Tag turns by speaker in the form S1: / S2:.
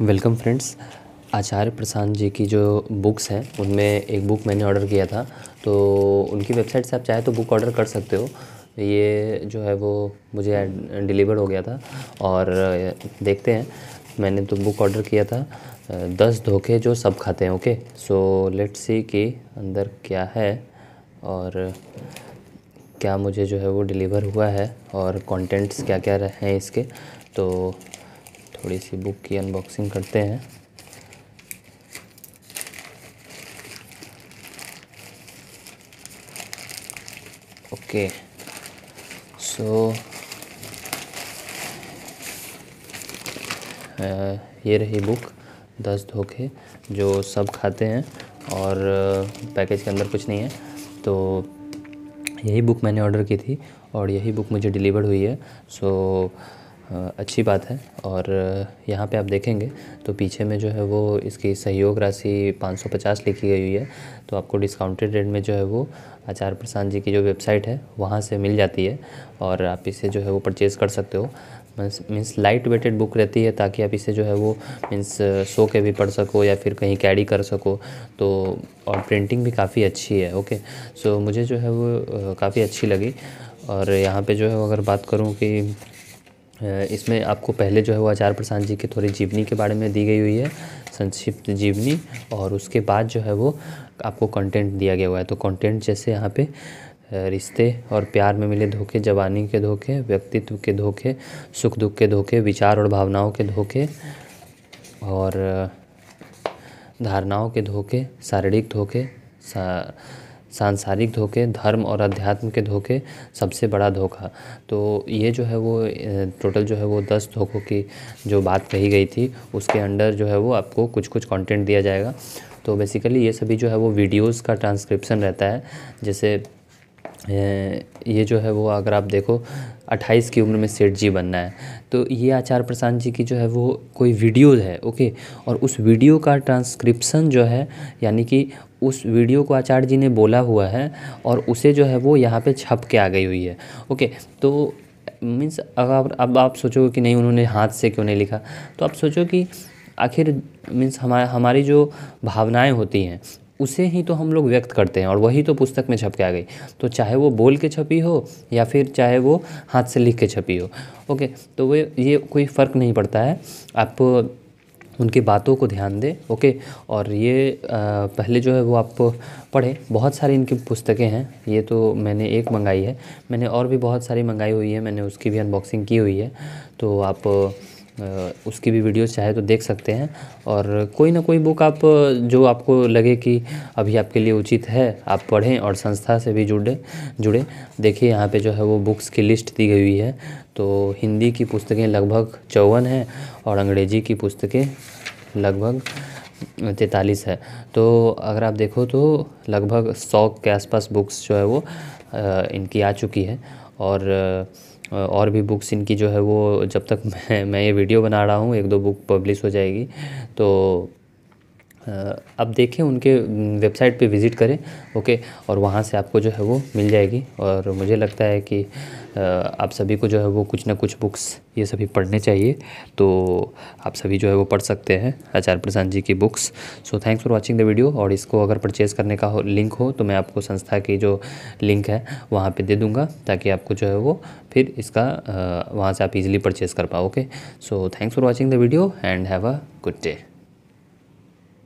S1: welcome friends आचार्य प्रशांत जी की जो books हैं उनमें एक बुक मैंने ऑर्डर किया था तो उनकी वेबसाइट से आप चाहे तो बुक ऑर्डर कर सकते हो ये जो है वो मुझे डिलीवर हो गया था और देखते हैं मैंने तो बुक ऑर्डर किया था दस धोखे जो सब खाते हैं ओके सो लेट्स सी कि अंदर क्या है और क्या मुझे जो है वो डिलीवर हुआ है और कंटेंट्स क्या क्या हैं इसके तो थोड़ी सी बुक की अनबॉक्सिंग करते हैं ओके सो ये रही बुक दस धोखे जो सब खाते हैं और पैकेज के अंदर कुछ नहीं है तो यही बुक मैंने ऑर्डर की थी और यही बुक मुझे डिलीवर हुई है सो so, अच्छी बात है और यहाँ पे आप देखेंगे तो पीछे में जो है वो इसकी सहयोग राशि 550 लिखी गई हुई है तो आपको डिस्काउंटेड रेट में जो है वो आचार्य प्रसाद जी की जो वेबसाइट है वहाँ से मिल जाती है और आप इसे जो है वो परचेज़ कर सकते हो मीन्स लाइट वेटेड बुक रहती है ताकि आप इसे जो है वो मीन्स सो के भी पढ़ सको या फिर कहीं कैरी कर सको तो और प्रिंटिंग भी काफ़ी अच्छी है ओके सो मुझे जो है वो काफ़ी अच्छी लगी और यहाँ पे जो है अगर बात करूँ कि इसमें आपको पहले जो है वो आचार्य प्रसाद जी की थोड़ी जीवनी के बारे में दी गई हुई है संक्षिप्त जीवनी और उसके बाद जो है वो आपको कंटेंट दिया गया हुआ है तो कंटेंट जैसे यहाँ पे रिश्ते और प्यार में मिले धोखे जवानी के धोखे व्यक्तित्व के धोखे सुख दुख के धोखे विचार और भावनाओं के धोखे और धारणाओं के धोखे शारीरिक धोखे सा सांसारिक धोखे धर्म और अध्यात्म के धोखे सबसे बड़ा धोखा तो ये जो है वो टोटल जो है वो दस धोखों की जो बात कही गई थी उसके अंडर जो है वो आपको कुछ कुछ कंटेंट दिया जाएगा तो बेसिकली ये सभी जो है वो वीडियोस का ट्रांसक्रिप्शन रहता है जैसे ये जो है वो अगर आप देखो 28 की उम्र में सेठ जी बनना है तो ये आचार्य प्रशांत जी की जो है वो कोई वीडियो है ओके और उस वीडियो का ट्रांसक्रिप्शन जो है यानी कि उस वीडियो को आचार्य जी ने बोला हुआ है और उसे जो है वो यहाँ पे छप के आ गई हुई है ओके तो मीन्स अगर अब आप सोचोगे कि नहीं उन्होंने हाथ से क्यों नहीं लिखा तो आप सोचो कि आखिर मीन्स हमारे हमारी जो भावनाएं होती हैं उसे ही तो हम लोग व्यक्त करते हैं और वही तो पुस्तक में छप के आ गई तो चाहे वो बोल के छपी हो या फिर चाहे वो हाथ से लिख के छपी हो ओके तो वे ये कोई फ़र्क नहीं पड़ता है आप उनकी बातों को ध्यान दें ओके और ये आ, पहले जो है वो आप पढ़ें बहुत सारी इनकी पुस्तकें हैं ये तो मैंने एक मंगाई है मैंने और भी बहुत सारी मंगाई हुई है मैंने उसकी भी अनबॉक्सिंग की हुई है तो आप उसकी भी वीडियो चाहे तो देख सकते हैं और कोई ना कोई बुक आप जो आपको लगे कि अभी आपके लिए उचित है आप पढ़ें और संस्था से भी जुड़े जुड़े देखिए यहाँ पे जो है वो बुक्स की लिस्ट दी गई हुई है तो हिंदी की पुस्तकें लगभग चौवन हैं और अंग्रेज़ी की पुस्तकें लगभग तैतालीस है तो अगर आप देखो तो लगभग सौ के आसपास बुक्स जो है वो इनकी आ चुकी है और और भी बुक्स इनकी जो है वो जब तक मैं मैं ये वीडियो बना रहा हूँ एक दो बुक पब्लिश हो जाएगी तो आप देखें उनके वेबसाइट पे विज़िट करें ओके और वहाँ से आपको जो है वो मिल जाएगी और मुझे लगता है कि आप सभी को जो है वो कुछ ना कुछ बुक्स ये सभी पढ़ने चाहिए तो आप सभी जो है वो पढ़ सकते हैं आचार्य प्रसाद जी की books so thanks for watching the video और इसको अगर परचेज़ करने का हो लिंक हो तो मैं आपको संस्था की जो लिंक है वहाँ पर दे दूँगा ताकि आपको जो है वो फिर इसका वहाँ से आप इज़िली परचेज़ कर पाओ okay so thanks for watching the video and have a good day